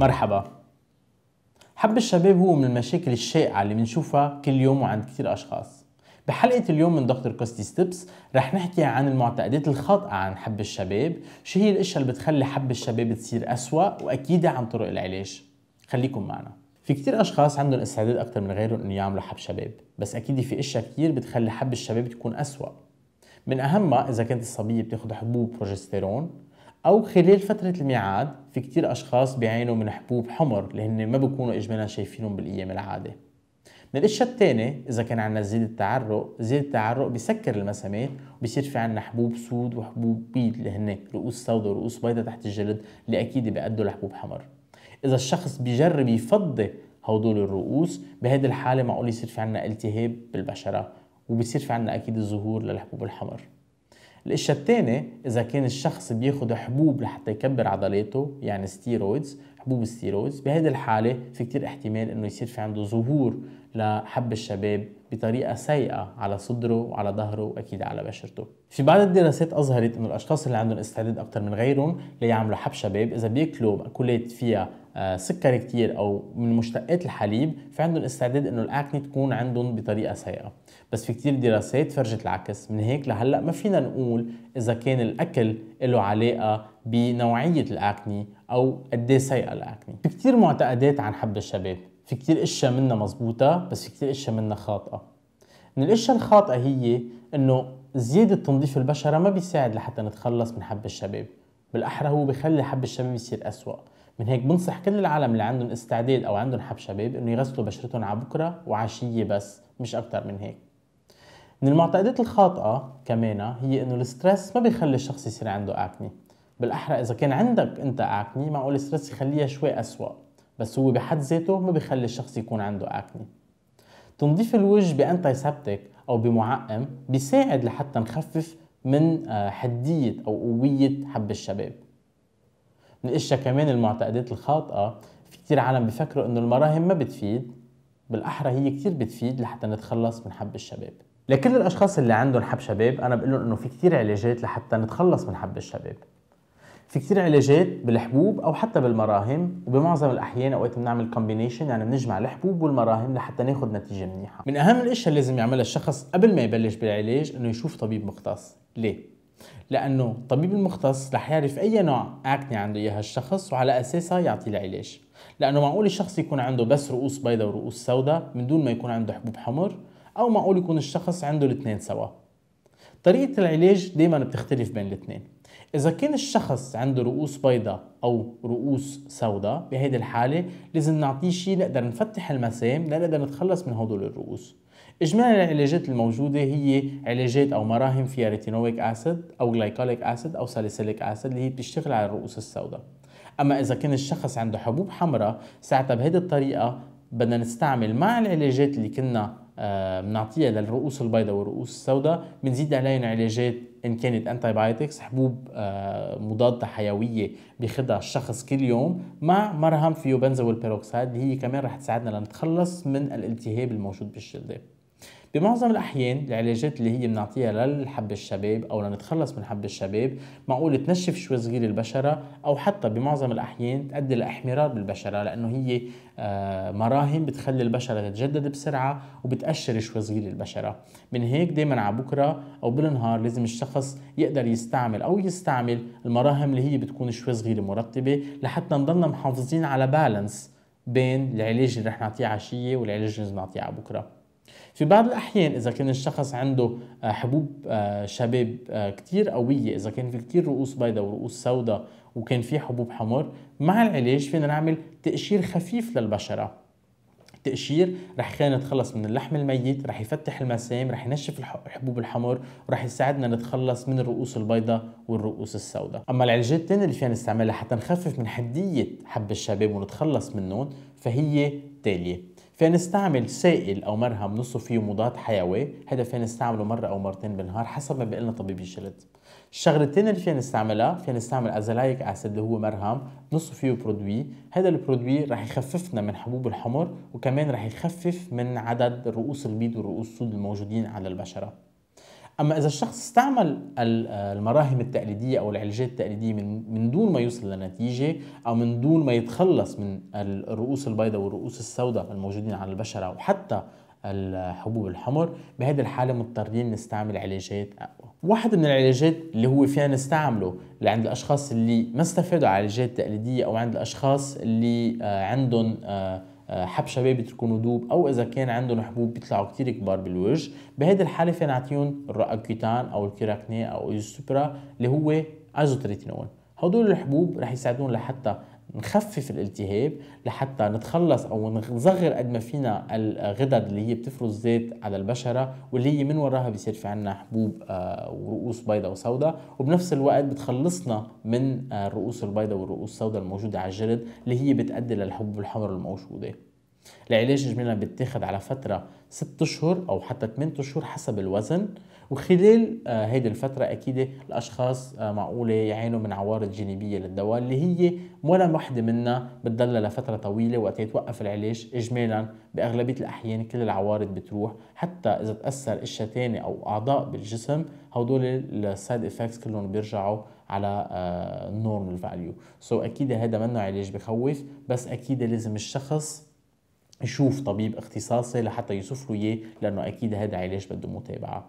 مرحبا حب الشباب هو من المشاكل الشائعة اللي بنشوفها كل يوم وعند كثير أشخاص بحلقة اليوم من دكتور كوستي ستيبس رح نحكي عن المعتقدات الخاطئة عن حب الشباب شو هي الأشياء اللي بتخلي حب الشباب تصير أسوأ وأكيد عن طرق العلاج خليكم معنا في كتير أشخاص عندهم استعداد أكتر من غيرهم إنه يعملوا حب شباب بس أكيد في أشياء كتير بتخلي حب الشباب تكون أسوأ من أهمها إذا كانت الصبية بتاخد حبوب بروجستيرون او خلال فتره الميعاد في كتير اشخاص بيعانوا من حبوب حمر اللي هن ما بكونوا اجمالا شايفينهم بالايام العاده من الاشياء الثانية إذا كان عندنا زيادة التعرق، زيادة التعرق بسكر المسامات وبصير في عندنا حبوب سود وحبوب بيض اللي هن رؤوس سوداء ورؤوس بيضاء تحت الجلد اللي أكيد بيأدوا لحبوب حمر. إذا الشخص بيجرب يفضي هدول الرؤوس بهيدي الحالة معقول يصير في عندنا التهاب بالبشرة وبصير في عندنا أكيد ظهور للحبوب الحمر. الاشي الثاني اذا كان الشخص بياخد حبوب لحتى يكبر عضلاته يعني ستيرويدز حبوب ستيرويدز بهذه الحاله في كتير احتمال انه يصير في عنده ظهور لحب الشباب بطريقه سيئه على صدره وعلى ظهره واكيد على بشرته. في بعض الدراسات اظهرت انه الاشخاص اللي عندهم استعداد اكثر من غيرهم ليعملوا حب شباب اذا بياكلوا مأكولات فيها آه، سكر كتير او من مشتقات الحليب في عندهم استعداد انه الاكني تكون عندهم بطريقه سيئه بس في كتير دراسات فرجت العكس من هيك لهلا ما فينا نقول اذا كان الاكل له علاقه بنوعيه الاكني او قد ايه سيئه الاكني في كتير معتقدات عن حب الشباب في كتير اشياء منها مزبوطه بس في كتير اشياء منها خاطئه من الاشياء الخاطئه هي انه زياده تنظيف البشره ما بيساعد لحتى نتخلص من حب الشباب بالاحرى هو بيخلي حب الشباب يصير اسوأ من هيك بنصح كل العالم اللي عندهم استعداد او عندهم حب شباب انه يغسلوا بشرتهم على بكره وعشيه بس مش اكثر من هيك من المعتقدات الخاطئه كمان هي انه الستريس ما بيخلي الشخص يصير عنده اكني بالاحرى اذا كان عندك انت اكني معقول الستريس يخليها شوي اسوا بس هو بحد ذاته ما بيخلي الشخص يكون عنده اكني تنظيف الوجه بانتي سبتك او بمعقم بيساعد لحتى نخفف من آه، حديه او قويه حب الشباب نقشها كمان المعتقدات الخاطئة في كتير عالم بفكروا انه المراهم ما بتفيد بالاحرى هي كتير بتفيد لحتى نتخلص من حب الشباب لكل الاشخاص اللي عندهم حب شباب انا بقول لهم انه في كتير علاجات لحتى نتخلص من حب الشباب في كتير علاجات بالحبوب او حتى بالمراهم وبمعظم الاحيان اوقات بنعمل كومبينيشن يعني بنجمع الحبوب والمراهم لحتى ناخذ نتيجه منيحه من اهم الاشياء اللي لازم يعملها الشخص قبل ما يبلش بالعلاج انه يشوف طبيب مختص ليه لأنه الطبيب المختص رح يعرف أي نوع اكني عنده إياها الشخص وعلى أساسها يعطي له علاج لأنه معقول الشخص يكون عنده بس رؤوس بيضاء ورؤوس سوداء من دون ما يكون عنده حبوب حمر أو معقول يكون الشخص عنده الاثنين سوا طريقة العلاج دايما بتختلف بين الاثنين إذا كان الشخص عنده رؤوس بيضاء أو رؤوس سوداء بهيدي الحالة لازم نعطيه شيء نقدر نفتح المسام لنقدر نتخلص من هدول الرؤوس اجمالا العلاجات الموجوده هي علاجات او مراهم فيها ريتينويك اسيد او جلايكوليك اسيد او ساليسيليك اسيد اللي هي بتشتغل على الرؤوس السوداء اما اذا كان الشخص عنده حبوب حمراء ساعتها بهذه الطريقه بدنا نستعمل مع العلاجات اللي كنا آه، بنعطيها للرؤوس البيضاء والرؤوس السوداء بنزيد عليهم علاجات ان كانت انتي بايوتكس حبوب آه، مضاده حيويه بياخذها الشخص كل يوم مع مرهم بنزول بيروكسيد اللي هي كمان رح تساعدنا لنتخلص من الالتهاب الموجود بالشده بمعظم الأحيان العلاجات اللي هي بنعطيها للحب الشباب أو لنتخلص من حب الشباب معقول تنشف شوي صغير البشرة أو حتى بمعظم الأحيان تؤدي لاحمرار بالبشرة لأنه هي آه، مراهم بتخلي البشرة تتجدد بسرعة وبتأشر شوي صغير البشرة من هيك دايما على بكرة أو بالنهار لازم الشخص يقدر يستعمل أو يستعمل المراهم اللي هي بتكون شوي صغيرة مرطبه لحتى نضلنا محافظين على بالانس بين العلاج اللي رح نعطيه عشية والعلاج اللي لازم نعطيه على بكره في بعض الأحيان إذا كان الشخص عنده آه، حبوب آه، شباب آه، كتير قوية إذا كان في كتير رؤوس بيضاء ورؤوس سوداء وكان في حبوب حمر مع العلاج فينا نعمل تقشير خفيف للبشرة التقشير رح يخلينا نتخلص من اللحم الميت رح يفتح المسام رح ينشف الحبوب الحمر ورح يساعدنا نتخلص من الرؤوس البيضاء والرؤوس السوداء اما العلاجات الثانيه اللي فينا نستعملها حتى نخفف من حديه حب الشباب ونتخلص منهم فهي تاليه فنستعمل سائل او مرهم نصه فيه مضاد حيوي هذا فين نستعمله مره او مرتين بالنهار حسب ما بيقول طبيب الجلد الشغلتين اللي فينا نستعملها فينا نستعمل ازلايك اسيد اللي هو مرهم نصه فيه برودوي هذا البرودوي رح يخففنا من حبوب الحمر وكمان رح يخفف من عدد رؤوس البيض والرؤوس السود الموجودين على البشره اما اذا الشخص استعمل المراهم التقليديه او العلاجات التقليديه من من دون ما يوصل لنتيجه او من دون ما يتخلص من الرؤوس البيضاء والرؤوس السوداء الموجودين على البشره وحتى الحبوب الحمر بهذه الحاله مضطرين نستعمل علاجات اقوى واحد من العلاجات اللي هو فينا نستعمله لعند الاشخاص اللي ما استفادوا علاجات تقليديه او عند الاشخاص اللي آه، عندهم آه، آه، حب شباب بتكونوا دوب او اذا كان عندهم حبوب بيطلعوا كتير كبار بالوجه بهيدي الحاله فينا نعطيهم الراكوتان او الكيراكني او السوبرا اللي هو ازوتريتينول هدول الحبوب رح يساعدون لحتى نخفف الالتهاب لحتى نتخلص او نصغر قد ما فينا الغدد اللي هي بتفرز زيت على البشره واللي هي من وراها بيصير في عنا حبوب آه، ورؤوس بيضاء وسوداء وبنفس الوقت بتخلصنا من آه، الرؤوس البيضاء والرؤوس السوداء الموجوده على الجلد اللي هي بتؤدي للحبوب الحمراء الموجوده العلاج جميلا بيتاخد على فترة 6 اشهر او حتى 8 اشهر حسب الوزن وخلال آه، هيدي الفترة أكيد الأشخاص آه، معقولة يعانوا من عوارض جانبية للدواء اللي هي ولا وحدة منها بتضلها لفترة طويلة وقت يتوقف العلاج إجمالا بأغلبية الأحيان كل العوارض بتروح حتى إذا تأثر أشياء تانية أو أعضاء بالجسم هدول السايد افكتس كلهم بيرجعوا على النورمال فاليو سو اكيد هذا منه علاج بخوف بس اكيد لازم الشخص يشوف طبيب اختصاصي لحتى يوصف له اياه لانه اكيد هذا علاج بده متابعه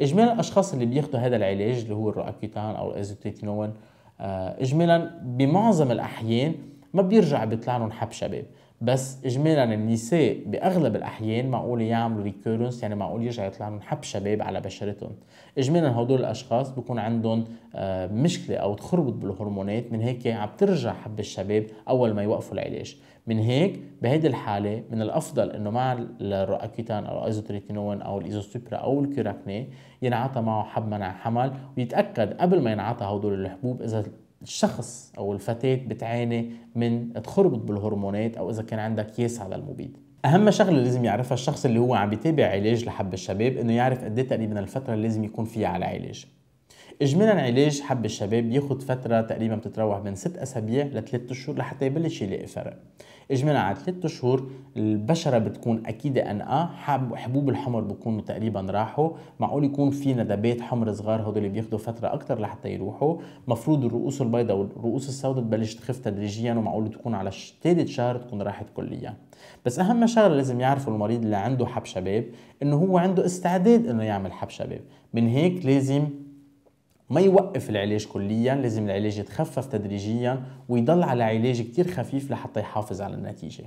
اجمالا الاشخاص اللي بياخذوا هذا العلاج اللي هو الرواكيتان او الازوتيتينون آه، اجمالا بمعظم الاحيان ما بيرجع بيطلع لهم حب شباب بس اجمالا النساء باغلب الاحيان معقول يعملوا ريكورنس يعني معقول يرجع يطلع لهم حب شباب على بشرتهم اجمالا هدول الاشخاص بكون عندهم آه، مشكله او تخربط بالهرمونات من هيك عم ترجع حب الشباب اول ما يوقفوا العلاج من هيك بهيدي الحاله من الافضل انه مع الرؤكيتان او الايزوتريتينون او الايزوستوبرا او الكيراكني ينعطى معه حب منع حمل ويتاكد قبل ما ينعطى هدول الحبوب اذا الشخص او الفتاه بتعاني من تخربط بالهرمونات او اذا كان عندها ياس على المبيد اهم شغله لازم يعرفها الشخص اللي هو عم بيتابع علاج لحب الشباب انه يعرف قد ايه تقريبا الفتره اللي لازم يكون فيها على علاج اجمالا علاج حب الشباب بياخد فتره تقريبا بتتراوح بين 6 اسابيع لثلاث اشهر لحتى يبلش يلاقي فرق اجمالا على ثلاث شهور البشره بتكون اكيد انقى آه، حب حبوب الحمر بكونوا تقريبا راحوا معقول يكون في ندبات حمر صغار هدول بياخدوا فتره اكثر لحتى يروحوا مفروض الرؤوس البيضاء والرؤوس السوداء تبلش تخف تدريجيا ومعقول تكون على ثالث شهر تكون راحت كليا بس اهم شغله لازم يعرفه المريض اللي عنده حب شباب انه هو عنده استعداد انه يعمل حب شباب من هيك لازم ما يوقف العلاج كليا لازم العلاج يتخفف تدريجيا ويضل على علاج كتير خفيف لحتى يحافظ على النتيجة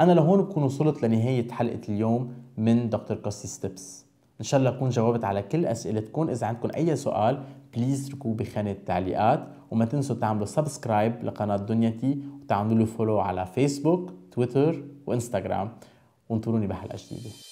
أنا لهون بكون وصلت لنهاية حلقة اليوم من دكتور كوستي ستيبس إن شاء الله أكون جاوبت على كل أسئلتكم إذا عندكم أي سؤال بليز اتركوه بخانة التعليقات وما تنسوا تعملوا سبسكرايب لقناة دنيتي وتعملوا له فولو على فيسبوك تويتر وإنستغرام وانطروني بحلقة جديدة